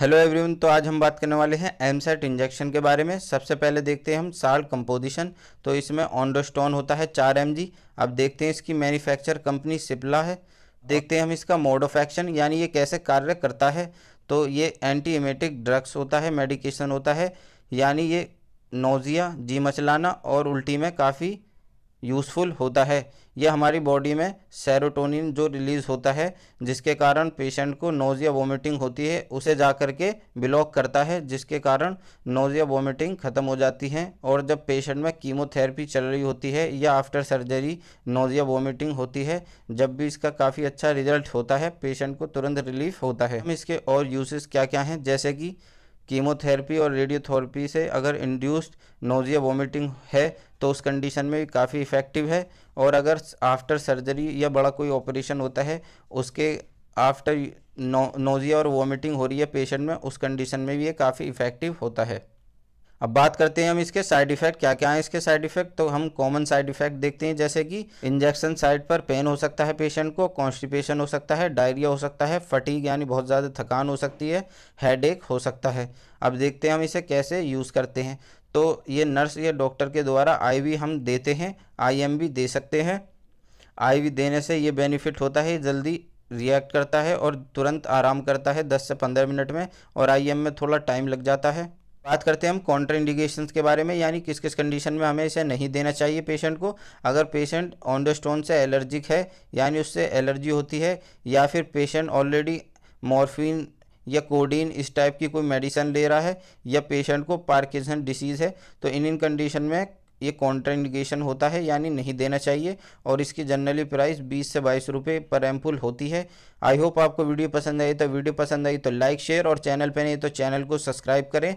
hello everyone तो आज हम बात करने वाले हैं एमसेट इंजेक्शन के बारे में सबसे पहले देखते हैं हम साल कंपोजिशन तो इसमें ऑनडोस्टोन होता है चार एम अब देखते हैं इसकी मैन्युफैक्चर कंपनी सिप्ला है देखते हैं हम इसका मोड ऑफ एक्शन यानी ये कैसे कार्य करता है तो ये एंटी इमेटिक ड्रग्स होता है मेडिकेशन होता है यानी ये नोज़िया जी मचलाना और उल्टी में काफ़ी यूज़फुल होता है यह हमारी बॉडी में सेरोटोनिन जो रिलीज़ होता है जिसके कारण पेशेंट को नोज़िया वोमिटिंग होती है उसे जा कर के ब्लॉक करता है जिसके कारण नोज़िया वोमिटिंग ख़त्म हो जाती है और जब पेशेंट में कीमोथेरेपी चल रही होती है या आफ्टर सर्जरी नोज़िया वोमिटिंग होती है जब भी इसका काफ़ी अच्छा रिजल्ट होता है पेशेंट को तुरंत रिलीफ होता है हम इसके और यूसेस क्या क्या हैं जैसे कि कीमोथेरेपी और रेडियोथेरेपी से अगर इंड्यूस्ड नोजिया वोमिटिंग है तो उस कंडीशन में काफ़ी इफ़ेक्टिव है और अगर आफ्टर सर्जरी या बड़ा कोई ऑपरेशन होता है उसके आफ्टर नो नोजिया और वोमिटिंग हो रही है पेशेंट में उस कंडीशन में भी ये काफ़ी इफ़ेक्टिव होता है अब बात करते हैं हम इसके साइड इफेक्ट क्या क्या हैं इसके साइड इफेक्ट तो हम कॉमन साइड इफेक्ट देखते हैं जैसे कि इंजेक्शन साइड पर पेन हो सकता है पेशेंट को कॉन्स्टिपेशन हो सकता है डायरिया हो सकता है फटीक यानी बहुत ज़्यादा थकान हो सकती है हेड हो सकता है अब देखते हैं हम इसे कैसे यूज़ करते हैं तो ये नर्स या डॉक्टर के द्वारा आई हम देते हैं आई दे सकते हैं आई देने से ये बेनिफिट होता है जल्दी रिएक्ट करता है और तुरंत आराम करता है 10 से 15 मिनट में और आईएम में थोड़ा टाइम लग जाता है बात करते हैं हम काउंटर इंडिकेशन के बारे में यानी किस किस कंडीशन में हमें इसे नहीं देना चाहिए पेशेंट को अगर पेशेंट ऑनडोस्टोन से एलर्जिक है यानी उससे एलर्जी होती है या फिर पेशेंट ऑलरेडी मॉर्फिन या कोडीन इस टाइप की कोई मेडिसन ले रहा है या पेशेंट को पार्किसन डिसीज़ है तो इन इन कंडीशन में ये कॉन्ट्रा इंडिकेशन होता है यानी नहीं देना चाहिए और इसकी जनरली प्राइस 20 से बाईस रुपये पर एम्पुल होती है आई होप आपको वीडियो पसंद आई तो वीडियो पसंद आई तो लाइक शेयर और चैनल पर नहीं तो चैनल को सब्सक्राइब करें